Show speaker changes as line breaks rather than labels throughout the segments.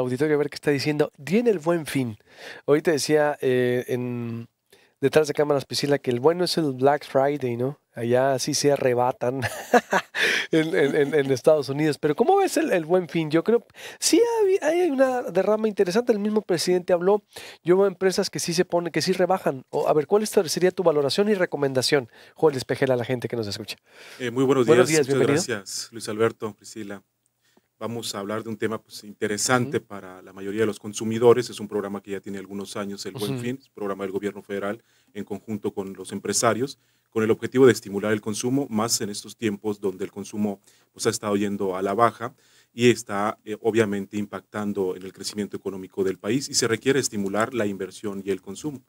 auditorio a ver qué está diciendo. Tiene el buen fin. Hoy te decía eh, en, detrás de cámaras, Priscila, que el bueno es el Black Friday, ¿no? Allá sí se arrebatan en, Estados Unidos. Pero ¿cómo ves el, buen fin? Yo creo, sí hay, una derrama interesante. El mismo presidente habló. Yo veo empresas que sí se ponen, que sí rebajan. a ver, ¿cuál sería tu valoración y recomendación, Joel Espejel, a la gente que nos escucha?
Eh, muy buenos días. Buenos Muchas gracias, Luis Alberto, Priscila vamos a hablar de un tema pues, interesante para la mayoría de los consumidores. Es un programa que ya tiene algunos años, el Buen Fin, programa del gobierno federal en conjunto con los empresarios, con el objetivo de estimular el consumo, más en estos tiempos donde el consumo pues, ha estado yendo a la baja y está eh, obviamente impactando en el crecimiento económico del país y se requiere estimular la inversión y el consumo.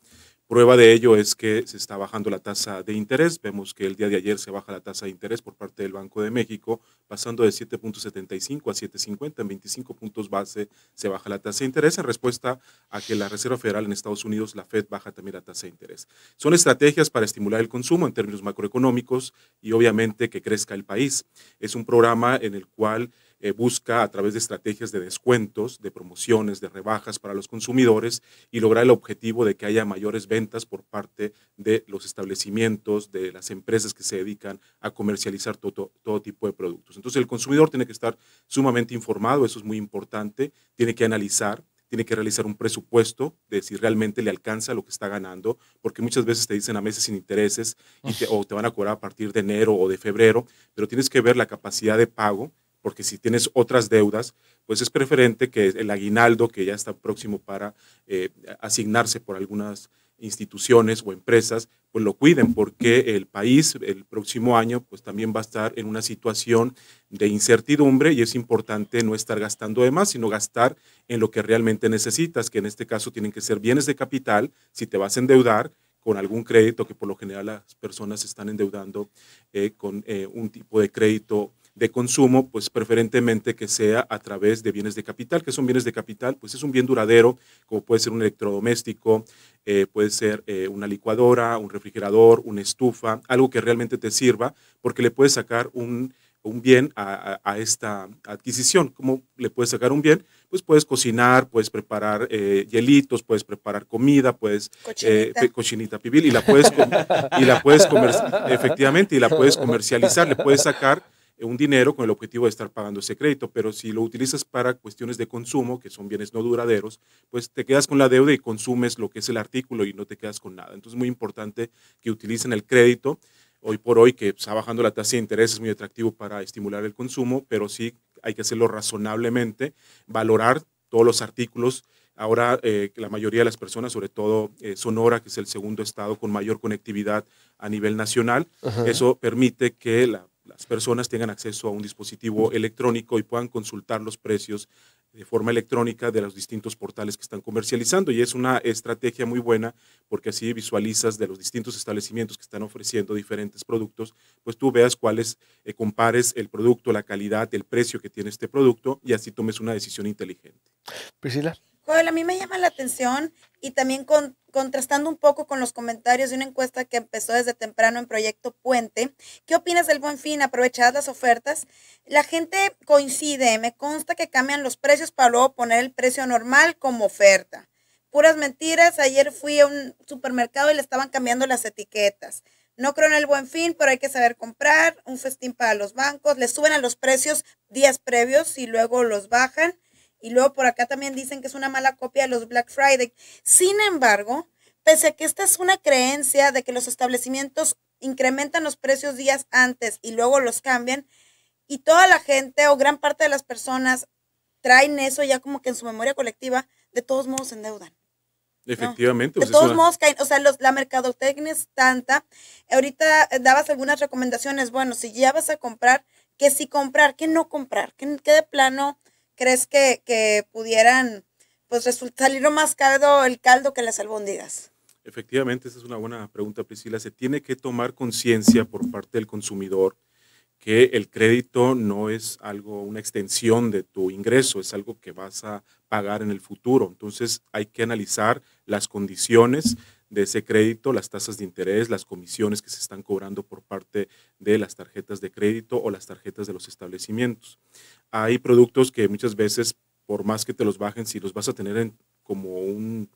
Prueba de ello es que se está bajando la tasa de interés. Vemos que el día de ayer se baja la tasa de interés por parte del Banco de México, pasando de 7.75 a 7.50. En 25 puntos base se baja la tasa de interés en respuesta a que la Reserva Federal en Estados Unidos, la Fed, baja también la tasa de interés. Son estrategias para estimular el consumo en términos macroeconómicos y obviamente que crezca el país. Es un programa en el cual eh, busca a través de estrategias de descuentos, de promociones, de rebajas para los consumidores y lograr el objetivo de que haya mayores ventas por parte de los establecimientos, de las empresas que se dedican a comercializar todo, tipo de productos. Entonces el consumidor tiene que estar sumamente informado, eso es muy importante, tiene que analizar tiene que realizar un presupuesto de si realmente le alcanza lo que está ganando, porque muchas veces te dicen a meses sin intereses y o te van a cobrar a partir de enero o de febrero, pero tienes que ver la capacidad de pago porque si tienes otras deudas, pues es preferente que el aguinaldo que ya está próximo para eh, asignarse por algunas instituciones o empresas, pues lo cuiden, porque el país el próximo año pues también va a estar en una situación de incertidumbre y es importante no estar gastando de más, sino gastar en lo que realmente necesitas, que en este caso tienen que ser bienes de capital, si te vas a endeudar con algún crédito, que por lo general las personas están endeudando eh, con eh, un tipo de crédito de consumo, pues preferentemente que sea a través de bienes de capital. que son bienes de capital? Pues es un bien duradero, como puede ser un electrodoméstico, eh, puede ser eh, una licuadora, un refrigerador, una estufa, algo que realmente te sirva, porque le puedes sacar un, un bien a, esta adquisición. ¿Cómo le puedes sacar un bien? Pues puedes cocinar, puedes preparar eh, hielitos, puedes preparar comida, puedes cochinita, pibil y la puedes y la puedes efectivamente y la puedes comercializar, le puedes sacar eh, un dinero con el objetivo de estar pagando ese crédito, pero si lo utilizas para cuestiones de consumo, que son bienes no duraderos, pues te quedas con la deuda y consumes lo que es el artículo y no te quedas con nada. Entonces es muy importante que utilicen el crédito hoy por hoy, que está bajando la tasa de interés, es muy atractivo para estimular el consumo, pero sí hay que hacerlo razonablemente, valorar todos los artículos. Ahora eh, la mayoría de las personas, sobre todo eh, Sonora, que es el segundo estado con mayor conectividad a nivel nacional, eso permite que la las personas tengan acceso a un dispositivo electrónico y puedan consultar los precios de forma electrónica de los distintos portales que están comercializando. Y es una estrategia muy buena porque así visualizas de los distintos establecimientos que están ofreciendo diferentes productos, pues tú veas cuáles, eh, compares el producto, la calidad, el precio que tiene este producto y así tomes una decisión inteligente. Priscila.
Joel, a mí me llama la atención y también contrastando un poco con los comentarios de una encuesta que empezó desde temprano en Proyecto Puente, ¿qué opinas del buen fin? ¿Aprovechadas las ofertas? La gente coincide, me consta que cambian los precios para luego poner el precio normal como oferta. Puras mentiras, ayer fui a un supermercado y le estaban cambiando las etiquetas. No creo en el buen fin, pero hay que saber comprar, un festín para los bancos, le suben a los precios días previos y luego los bajan. Y luego por acá también dicen que es una mala copia de los Black Friday. Sin embargo, pese a que esta es una creencia de que los establecimientos incrementan los precios días antes y luego los cambian, y toda la gente o gran parte de las personas traen eso ya como que en su memoria colectiva, de todos modos se endeudan.
Efectivamente. Pues de todos
modos, o sea, los, la mercadotecnia es tanta. Ahorita eh, dabas algunas recomendaciones. Bueno, si ya vas a comprar, que si comprar, que no comprar, que, que de plano crees que, pudieran pues más caro el caldo que las albóndigas?
Efectivamente, esa es una buena pregunta, Priscila. Se tiene que tomar conciencia por parte del consumidor que el crédito no es algo, una extensión de tu ingreso, es algo que vas a pagar en el futuro. Entonces hay que analizar las condiciones de ese crédito, las tasas de interés, las comisiones que se están cobrando por parte de las tarjetas de crédito o las tarjetas de los establecimientos. Hay productos que muchas veces, por más que te los bajen, si los vas a tener en, como un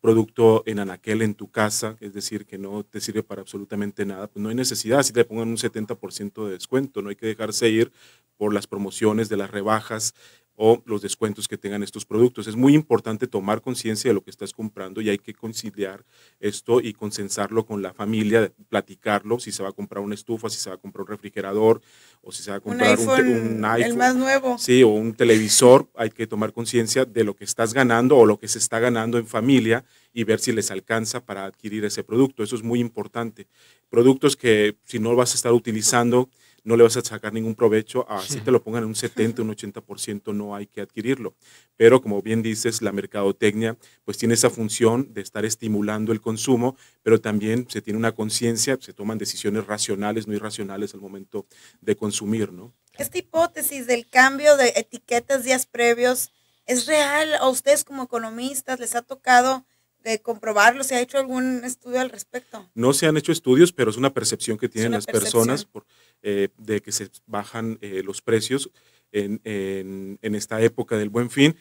producto en anaquel en tu casa, es decir, que no te sirve para absolutamente nada, pues no hay necesidad, si te pongan un 70% de descuento, no hay que dejarse ir por las promociones de las rebajas o los descuentos que tengan estos productos. Es muy importante tomar conciencia de lo que estás comprando y hay que conciliar esto y consensarlo con la familia, platicarlo, si se va a comprar una estufa, si se va a comprar un refrigerador o si se va a comprar un iPhone, un, el más nuevo. Sí, o un televisor. Hay que tomar conciencia de lo que estás ganando o lo que se está ganando en familia y ver si les alcanza para adquirir ese producto. Eso es muy importante. Productos que si no vas a estar utilizando no le vas a sacar ningún provecho. así te lo pongan un 70, un 80%, no hay que adquirirlo. Pero como bien dices, la mercadotecnia pues tiene esa función de estar estimulando el consumo, pero también se tiene una conciencia, se toman decisiones racionales, no irracionales al momento de consumir,
¿no? Esta hipótesis del cambio de etiquetas días previos, ¿es real? ¿A ustedes como economistas les ha tocado de comprobarlo? ¿Se ha hecho algún estudio al respecto?
No se han hecho estudios, pero es una percepción que tienen las personas por, eh, de que se bajan eh, los precios. En, esta época del buen fin,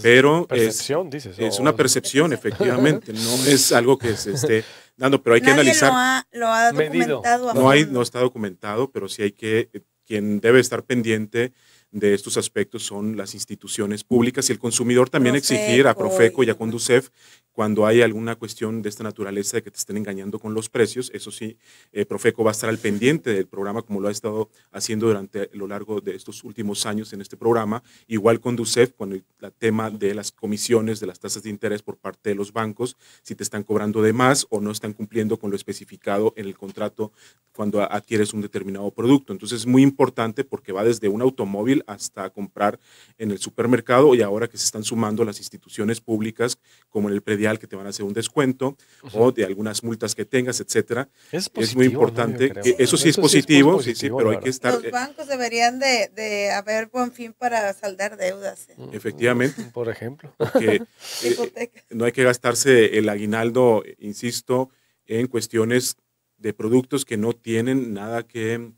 pero es, es una percepción, efectivamente, no es algo que se esté dando, pero hay que analizar. Lo ha documentado. No, hay, no está documentado, pero sí hay que, eh, quien debe estar pendiente de estos aspectos son las instituciones públicas y el consumidor también exigir a Profeco y a Conducef cuando hay alguna cuestión de esta naturaleza de que te estén engañando con los precios. Eso sí, eh, Profeco va a estar al pendiente del programa como lo ha estado haciendo durante lo largo de estos últimos años en este programa. Igual con DUCEF, con el tema de las comisiones, de las tasas de interés por parte de los bancos, si te están cobrando de más o no están cumpliendo con lo especificado en el contrato cuando adquieres un determinado producto. Entonces es muy importante porque va desde un automóvil hasta comprar en el supermercado y ahora que se están sumando las instituciones públicas como en el que te van a hacer un descuento o de algunas multas que tengas, etcétera. Es, muy importante. Eh, eso sí, es, positivo, sí, sí, pero hay que estar. Los eh, bancos
deberían de, haber buen fin para saldar deudas. ¿eh?
Efectivamente. Por ejemplo. no hay que gastarse el aguinaldo, insisto, en cuestiones de productos que no tienen nada que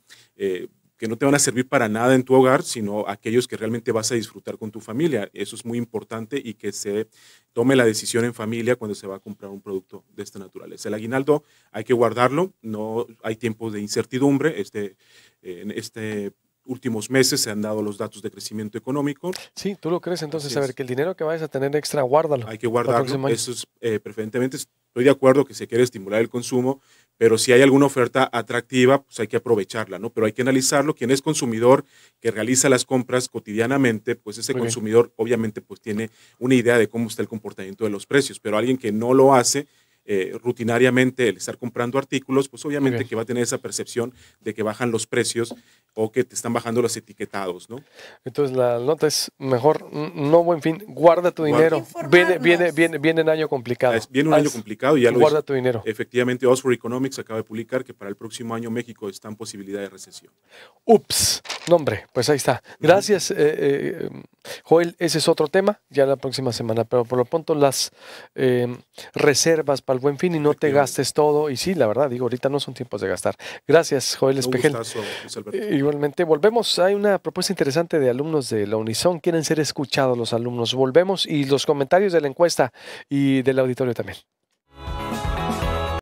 que no te van a servir para nada en tu hogar, sino aquellos que realmente vas a disfrutar con tu familia. Eso es muy importante y que se tome la decisión en familia cuando se va a comprar un producto de esta naturaleza. El aguinaldo hay que guardarlo, no hay tiempo de incertidumbre. Este, en este últimos meses se han dado los datos de crecimiento económico. Sí, tú lo crees, entonces, a ver, que el dinero que vayas a
tener extra, guárdalo. Hay
que guardarlo, eso es eh, preferentemente, estoy de acuerdo que se quiere estimular el consumo, pero si hay alguna oferta atractiva, pues hay que aprovecharla, ¿no? Pero hay que analizarlo. Quien es consumidor que realiza las compras cotidianamente, pues ese consumidor obviamente pues tiene una idea de cómo está el comportamiento de los precios, pero alguien que no lo hace, eh, rutinariamente el estar comprando artículos, pues obviamente que va a tener esa percepción de que bajan los precios o que te están bajando los etiquetados, ¿no?
Entonces la nota es mejor, no buen fin, guarda tu dinero. Viene, viene, viene, viene un año complicado. viene un año complicado y ya lo Guarda tu
dinero. Efectivamente, Oxford Economics acaba de publicar que para el próximo año México está en posibilidad de recesión. Ups,
nombre, pues ahí está. Gracias, eh, eh, Joel, ese es otro tema, ya la próxima semana, pero por lo pronto las reservas para al buen fin y no te gastes todo. Y sí, la verdad, digo, ahorita no son tiempos de gastar. Gracias, Joel Espejel. Igualmente, volvemos. Hay una propuesta interesante de alumnos de la Unison. Quieren ser escuchados los alumnos. Volvemos y los comentarios de la encuesta y del auditorio también.